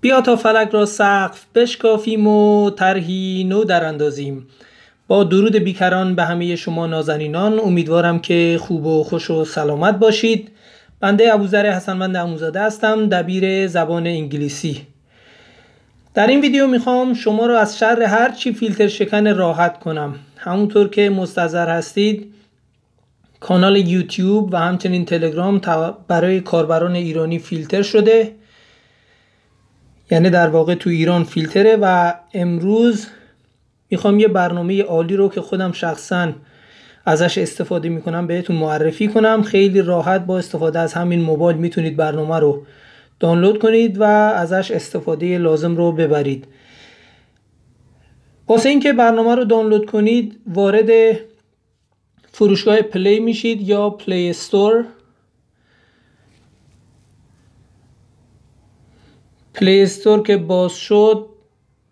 بیا تا فلک را سقف بشکافیم و طرحی نو اندازیم. با درود بیکران به همه شما نازنینان امیدوارم که خوب و خوش و سلامت باشید بنده ابوذر حسنوند اموزاده هستم دبیر زبان انگلیسی در این ویدیو میخوام شما را از شر هر چی فیلتر شکن راحت کنم همونطور که مستظر هستید کانال یوتیوب و همچنین تلگرام برای کاربران ایرانی فیلتر شده یعنی در واقع تو ایران فیلتره و امروز میخوام یه برنامه عالی رو که خودم شخصا ازش استفاده میکنم بهتون معرفی کنم خیلی راحت با استفاده از همین موبایل میتونید برنامه رو دانلود کنید و ازش استفاده لازم رو ببرید واسه اینکه برنامه رو دانلود کنید وارد فروشگاه پلی میشید یا پلی استور پلی استور که باز شد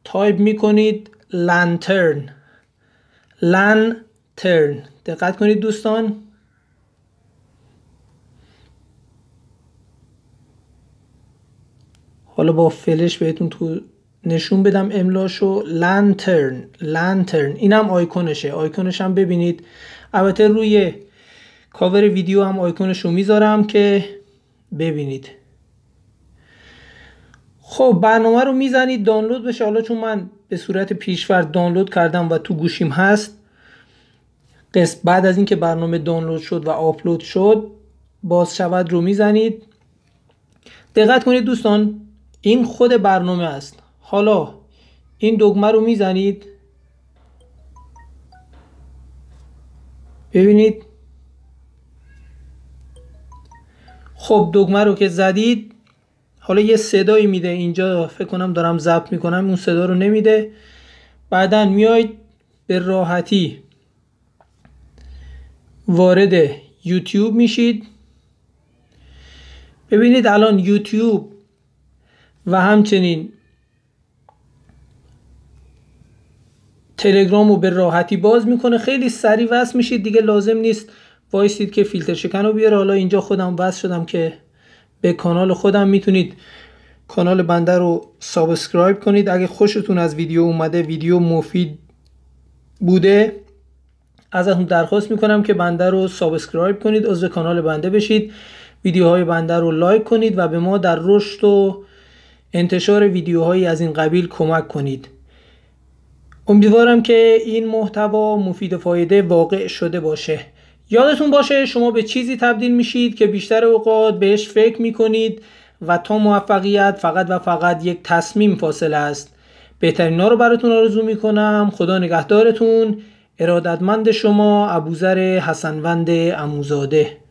تایپ میکنید لانترن لانترن دقت کنید دوستان حالا با فلش بهتون تو نشون بدم املاشو لانترن لانترن اینم آیکونشه آیکونش هم ببینید البته روی کاور ویدیو هم آیکونشو میذارم که ببینید خب برنامه رو میزنید دانلود بشه حالا چون من به صورت پیشور دانلود کردم و تو گوشیم هست قسم بعد از اینکه برنامه دانلود شد و آپلود شد باز شود رو میزنید دقت کنید دوستان این خود برنامه است حالا این دگمه رو میزنید ببینید خب دگمه رو که زدید حالا یه صدایی میده اینجا فکر کنم دارم ضبط میکنم اون صدا رو نمیده بعدا میاید به راحتی وارد یوتیوب میشید ببینید الان یوتیوب و همچنین تلگرام رو به راحتی باز میکنه خیلی سریع وصل میشید دیگه لازم نیست وایستید که فیلتر شکن رو بیاره حالا اینجا خودم وصل شدم که به کانال خودم میتونید کانال بنده رو سابسکرایب کنید اگه خوشتون از ویدیو اومده ویدیو مفید بوده ازتون درخواست میکنم که بنده رو سابسکرایب کنید عضو کانال بنده بشید ویدیوهای بنده رو لایک کنید و به ما در رشد و انتشار ویدیوهایی از این قبیل کمک کنید امیدوارم که این محتوا مفید و فایده واقع شده باشه یادتون باشه شما به چیزی تبدیل میشید که بیشتر اوقات بهش فکر میکنید و تا موفقیت فقط و فقط یک تصمیم فاصله است ها رو براتون آرزو میکنم خدا نگهدارتون ارادتمند شما ابوذر حسنوند اموزاده